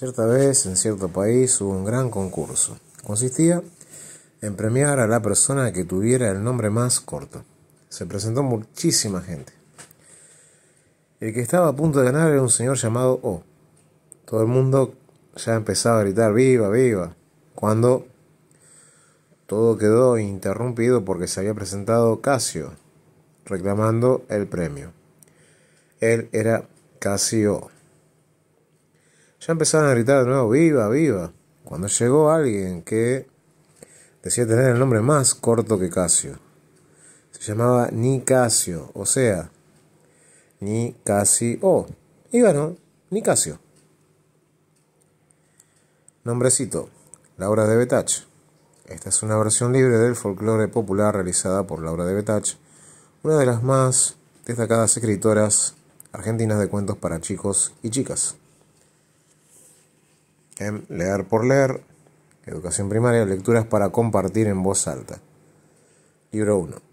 Cierta vez en cierto país hubo un gran concurso. Consistía en premiar a la persona que tuviera el nombre más corto. Se presentó muchísima gente. El que estaba a punto de ganar era un señor llamado O. Todo el mundo ya empezaba a gritar viva, viva, cuando todo quedó interrumpido porque se había presentado Casio, reclamando el premio. Él era Casio. Ya empezaron a gritar de nuevo, viva, viva. Cuando llegó alguien que decía tener el nombre más corto que Casio. Se llamaba Nicasio, o sea, Nicasio. Y ganó Nicasio. Nombrecito, Laura de Betach. Esta es una versión libre del folclore popular realizada por Laura de Betach, una de las más destacadas escritoras argentinas de cuentos para chicos y chicas. Leer por Leer, Educación Primaria, Lecturas para Compartir en Voz Alta. Libro 1.